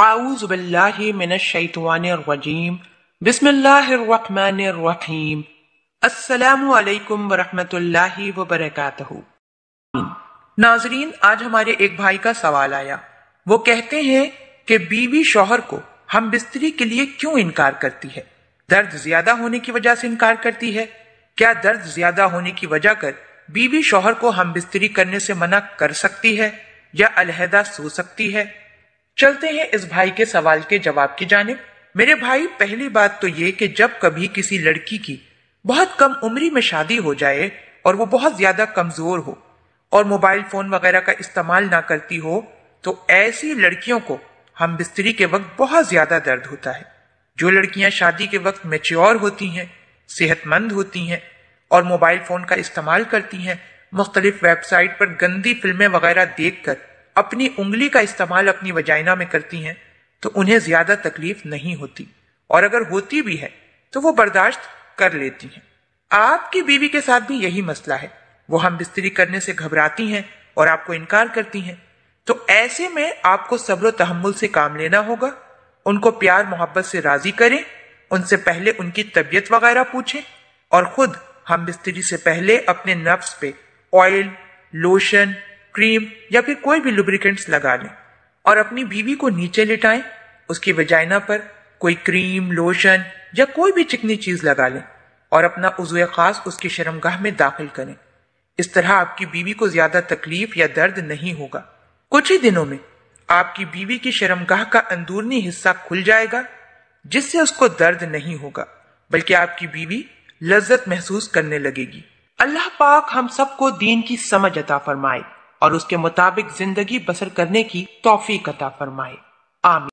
आऊज़बिल्लाशैतवानरजीम नाजरीन आज हमारे एक भाई का सवाल आया वो कहते हैं कि बीवी शोहर को हम बिस्तरी के लिए क्यों इनकार करती है दर्द ज्यादा होने की वजह से इनकार करती है क्या दर्द ज्यादा होने की वजह कर बीवी शोहर को हम बिस्तरी करने से मना कर सकती है या अलहदा सो सकती है चलते हैं इस भाई के सवाल के जवाब की जानब मेरे भाई पहली बात तो ये कि जब कभी किसी लड़की की बहुत कम उम्री में शादी हो जाए और वो बहुत ज्यादा कमजोर हो और मोबाइल फोन वगैरह का इस्तेमाल ना करती हो तो ऐसी लड़कियों को हम बिस्तरी के वक्त बहुत ज्यादा दर्द होता है जो लड़कियां शादी के वक्त मेच्योर होती हैं सेहतमंद होती हैं और मोबाइल फोन का इस्तेमाल करती हैं मुख्तलिफ वेबसाइट पर गंदी फिल्में वगैरह देख कर अपनी उंगली का इस्तेमाल अपनी वजाइना में करती हैं तो उन्हें ज्यादा तकलीफ नहीं होती और अगर होती भी है तो वो बर्दाश्त कर लेती हैं आपकी बीवी के साथ भी यही मसला है वो हम बिस्तरी करने से घबराती हैं और आपको इनकार करती हैं तो ऐसे में आपको सब्र तहमुल से काम लेना होगा उनको प्यार मोहब्बत से राजी करें उनसे पहले उनकी तबीयत वगैरह पूछें और खुद हम बिस्तरी से पहले अपने नफ्स पे ऑयल लोशन क्रीम या फिर कोई भी लुब्रिकेंट्स लगा लें और अपनी बीवी को नीचे लिटाएं उसकी वजाइना पर कोई क्रीम लोशन या कोई भी चिकनी चीज लगा लें और अपना उजु खास उसकी शर्मगाह में दाखिल करें इस तरह आपकी बीवी को ज्यादा तकलीफ या दर्द नहीं होगा कुछ ही दिनों में आपकी बीवी की शर्मगाह का अंदरूनी हिस्सा खुल जाएगा जिससे उसको दर्द नहीं होगा बल्कि आपकी बीवी लज्जत महसूस करने लगेगी अल्लाह पाक हम सबको दीन की समझ अता फरमाए और उसके मुताबिक जिंदगी बसर करने की तोफीक अता फरमाए आमीन